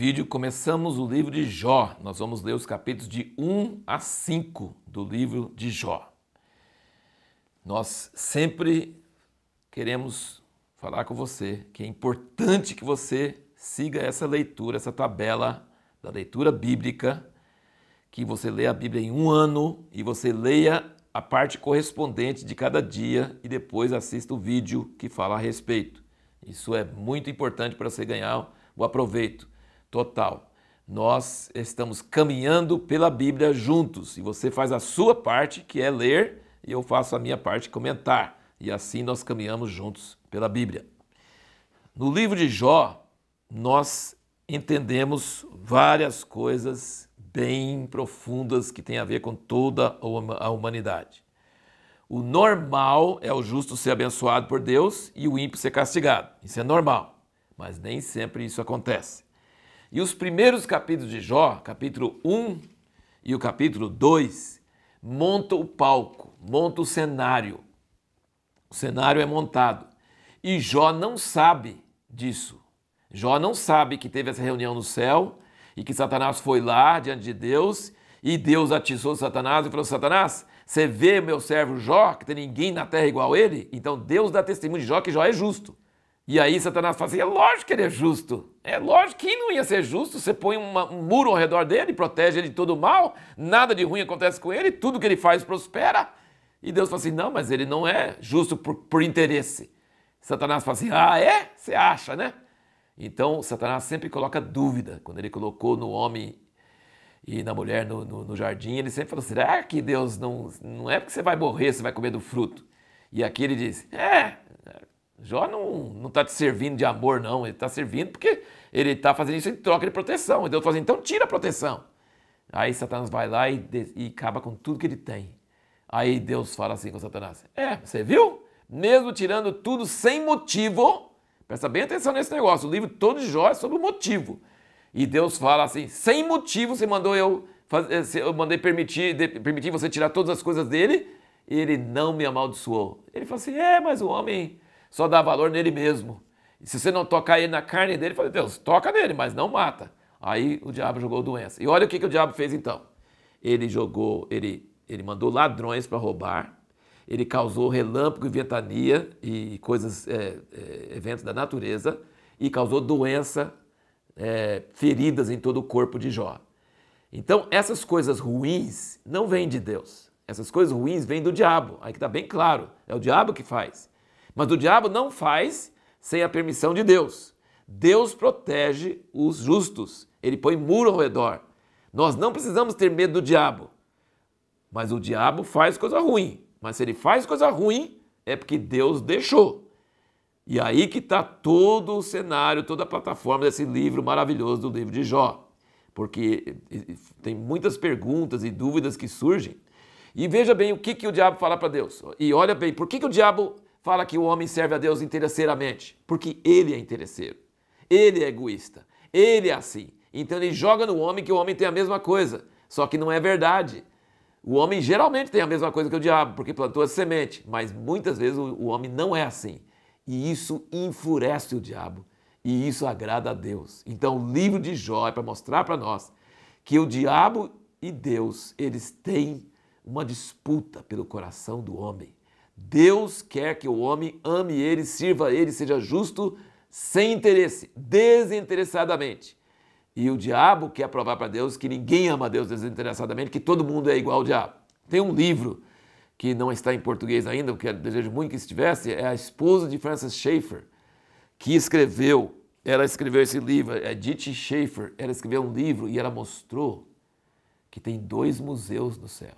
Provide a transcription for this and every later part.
vídeo, começamos o livro de Jó. Nós vamos ler os capítulos de 1 a 5 do livro de Jó. Nós sempre queremos falar com você que é importante que você siga essa leitura, essa tabela da leitura bíblica, que você leia a Bíblia em um ano e você leia a parte correspondente de cada dia e depois assista o vídeo que fala a respeito. Isso é muito importante para você ganhar o aproveito total. Nós estamos caminhando pela Bíblia juntos e você faz a sua parte, que é ler, e eu faço a minha parte, comentar. E assim nós caminhamos juntos pela Bíblia. No livro de Jó, nós entendemos várias coisas bem profundas que têm a ver com toda a humanidade. O normal é o justo ser abençoado por Deus e o ímpio ser castigado. Isso é normal, mas nem sempre isso acontece. E os primeiros capítulos de Jó, capítulo 1 e o capítulo 2, monta o palco, monta o cenário. O cenário é montado. E Jó não sabe disso. Jó não sabe que teve essa reunião no céu e que Satanás foi lá diante de Deus e Deus atiçou Satanás e falou: Satanás, você vê meu servo Jó, que tem ninguém na terra igual a ele? Então Deus dá testemunho de Jó que Jó é justo. E aí Satanás fala assim: é lógico que ele é justo. É lógico, quem não ia ser justo? Você põe uma, um muro ao redor dele, protege ele de todo mal, nada de ruim acontece com ele, tudo que ele faz prospera. E Deus fala assim: não, mas ele não é justo por, por interesse. Satanás fala assim: ah, é? Você acha, né? Então, Satanás sempre coloca dúvida. Quando ele colocou no homem e na mulher no, no, no jardim, ele sempre falou: será que Deus não, não é porque você vai morrer, você vai comer do fruto? E aqui ele diz: é, Jó não está te servindo de amor, não. Ele está servindo porque ele está fazendo isso em troca de proteção. E Deus fala assim, então tira a proteção. Aí Satanás vai lá e, e acaba com tudo que ele tem. Aí Deus fala assim com Satanás: É, você viu? Mesmo tirando tudo sem motivo, presta bem atenção nesse negócio. O livro todo de Jó é sobre o motivo. E Deus fala assim: sem motivo você mandou eu, fazer, eh, eu mandei permitir, permitir você tirar todas as coisas dele, e ele não me amaldiçoou. Ele fala assim: É, mas o homem só dá valor nele mesmo. E se você não tocar ele na carne dele, fala, Deus, toca nele, mas não mata. Aí o diabo jogou doença. E olha o que, que o diabo fez então. Ele jogou, ele, ele mandou ladrões para roubar, ele causou relâmpago e ventania e coisas, é, é, eventos da natureza, e causou doença, é, feridas em todo o corpo de Jó. Então, essas coisas ruins não vêm de Deus. Essas coisas ruins vêm do diabo. Aí que está bem claro. É o diabo que faz. Mas o diabo não faz sem a permissão de Deus. Deus protege os justos, ele põe muro ao redor. Nós não precisamos ter medo do diabo. Mas o diabo faz coisa ruim. Mas se ele faz coisa ruim, é porque Deus deixou. E aí que está todo o cenário, toda a plataforma desse livro maravilhoso do livro de Jó. Porque tem muitas perguntas e dúvidas que surgem. E veja bem o que, que o diabo fala para Deus. E olha bem, por que, que o diabo fala que o homem serve a Deus interesseiramente, porque ele é interesseiro, ele é egoísta, ele é assim. Então ele joga no homem que o homem tem a mesma coisa, só que não é verdade. O homem geralmente tem a mesma coisa que o diabo, porque plantou a semente, mas muitas vezes o homem não é assim. E isso enfurece o diabo, e isso agrada a Deus. Então o livro de Jó é para mostrar para nós que o diabo e Deus, eles têm uma disputa pelo coração do homem. Deus quer que o homem ame ele, sirva ele, seja justo, sem interesse, desinteressadamente. E o diabo quer provar para Deus que ninguém ama Deus desinteressadamente, que todo mundo é igual ao diabo. Tem um livro que não está em português ainda, que eu desejo muito que estivesse, é a esposa de Francis Schaeffer, que escreveu, ela escreveu esse livro, é Edith Schaeffer, ela escreveu um livro e ela mostrou que tem dois museus no céu.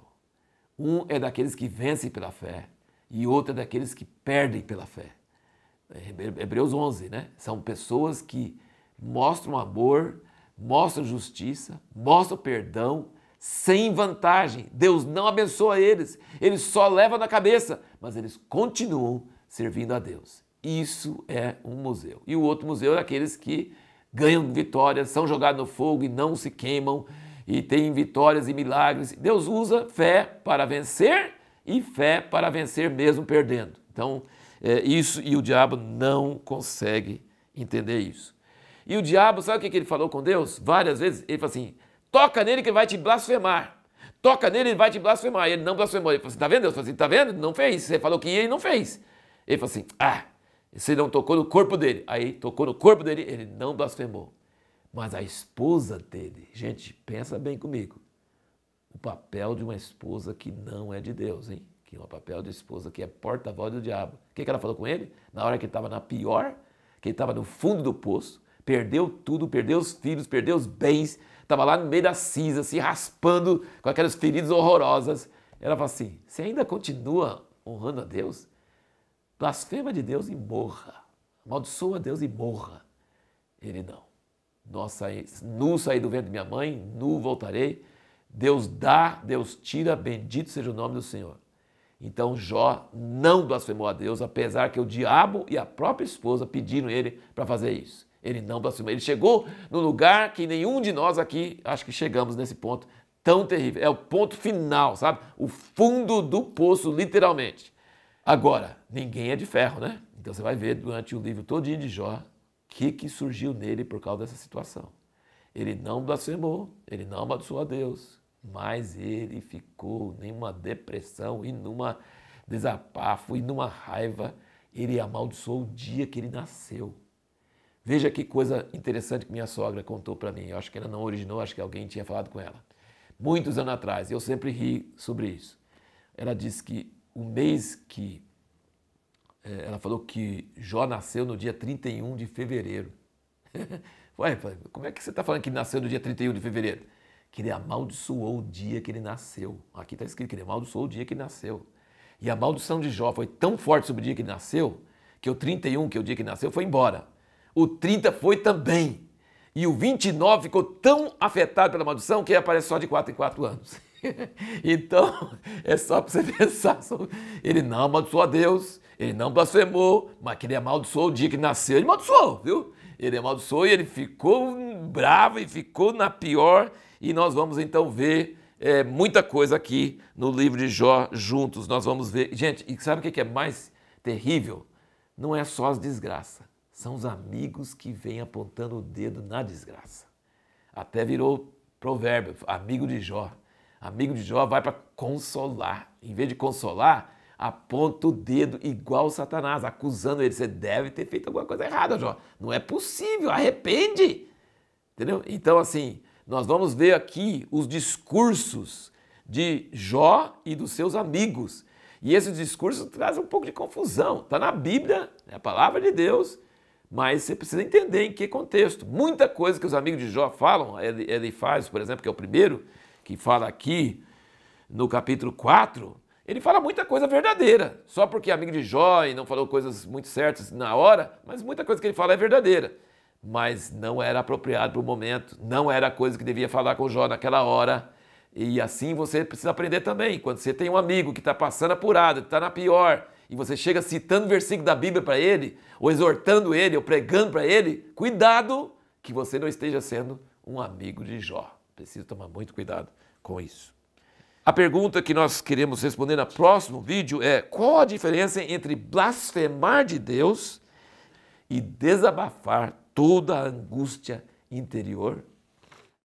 Um é daqueles que vencem pela fé e outra é daqueles que perdem pela fé. É, Hebreus 11, né? São pessoas que mostram amor, mostram justiça, mostram perdão, sem vantagem. Deus não abençoa eles, eles só levam na cabeça, mas eles continuam servindo a Deus. Isso é um museu. E o outro museu é aqueles que ganham vitórias, são jogados no fogo e não se queimam, e têm vitórias e milagres. Deus usa fé para vencer e fé para vencer mesmo perdendo. Então, é isso e o diabo não consegue entender isso. E o diabo, sabe o que ele falou com Deus? Várias vezes ele falou assim: toca nele que ele vai te blasfemar. Toca nele, ele vai te blasfemar. E ele não blasfemou. Ele falou assim: tá vendo? Deus falou assim: tá vendo? Não fez. Você falou que ia e não fez. Ele falou assim: ah, você não tocou no corpo dele. Aí tocou no corpo dele, ele não blasfemou. Mas a esposa dele, gente, pensa bem comigo o papel de uma esposa que não é de Deus, hein? Que é o papel de esposa que é porta-voz do diabo. O que, que ela falou com ele? Na hora que ele estava na pior, que ele estava no fundo do poço, perdeu tudo, perdeu os filhos, perdeu os bens, estava lá no meio da cinza, se raspando com aquelas feridas horrorosas. Ela fala assim: você ainda continua honrando a Deus? Blasfema de Deus e morra. Amaldiçoa a Deus e morra. Ele não. Nossa, nu saí do ventre de minha mãe, nu voltarei Deus dá, Deus tira, bendito seja o nome do Senhor. Então Jó não blasfemou a Deus, apesar que o diabo e a própria esposa pediram ele para fazer isso. Ele não blasfemou. Ele chegou no lugar que nenhum de nós aqui, acho que chegamos nesse ponto tão terrível. É o ponto final, sabe? O fundo do poço, literalmente. Agora, ninguém é de ferro, né? Então você vai ver durante o livro todinho de Jó o que, que surgiu nele por causa dessa situação. Ele não blasfemou, ele não amaldiçoou a Deus, mas ele ficou numa depressão e numa desabafo e numa raiva. Ele amaldiçoou o dia que ele nasceu. Veja que coisa interessante que minha sogra contou para mim. Eu acho que ela não originou, acho que alguém tinha falado com ela. Muitos anos atrás, eu sempre ri sobre isso. Ela disse que o mês que. Eh, ela falou que Jó nasceu no dia 31 de fevereiro. Ué, como é que você está falando que nasceu no dia 31 de fevereiro? que ele amaldiçoou o dia que ele nasceu. Aqui está escrito que ele amaldiçoou o dia que ele nasceu. E a maldição de Jó foi tão forte sobre o dia que ele nasceu, que o 31, que é o dia que nasceu, foi embora. O 30 foi também. E o 29 ficou tão afetado pela maldição que ele aparece só de 4 em 4 anos. então, é só para você pensar. Sobre... Ele não amaldiçoou a Deus, ele não blasfemou, mas que ele amaldiçoou o dia que nasceu, ele amaldiçoou, viu? Ele amaldiçoou e ele ficou bravo e ficou na pior e nós vamos então ver é, muita coisa aqui no livro de Jó juntos. Nós vamos ver. Gente, e sabe o que é mais terrível? Não é só as desgraças, são os amigos que vêm apontando o dedo na desgraça. Até virou provérbio, amigo de Jó. Amigo de Jó vai para consolar. Em vez de consolar, aponta o dedo igual Satanás, acusando ele. Você deve ter feito alguma coisa errada, Jó. Não é possível, arrepende. Entendeu? Então, assim, nós vamos ver aqui os discursos de Jó e dos seus amigos. E esse discurso traz um pouco de confusão. Está na Bíblia, é a palavra de Deus, mas você precisa entender em que contexto. Muita coisa que os amigos de Jó falam, ele, faz, por exemplo, que é o primeiro, que fala aqui no capítulo 4, ele fala muita coisa verdadeira. Só porque é amigo de Jó e não falou coisas muito certas na hora, mas muita coisa que ele fala é verdadeira mas não era apropriado para o momento, não era a coisa que devia falar com Jó naquela hora. E assim você precisa aprender também. Quando você tem um amigo que está passando apurado, que está na pior, e você chega citando versículo da Bíblia para ele, ou exortando ele, ou pregando para ele, cuidado que você não esteja sendo um amigo de Jó. Precisa tomar muito cuidado com isso. A pergunta que nós queremos responder no próximo vídeo é: qual a diferença entre blasfemar de Deus e desabafar toda a angústia interior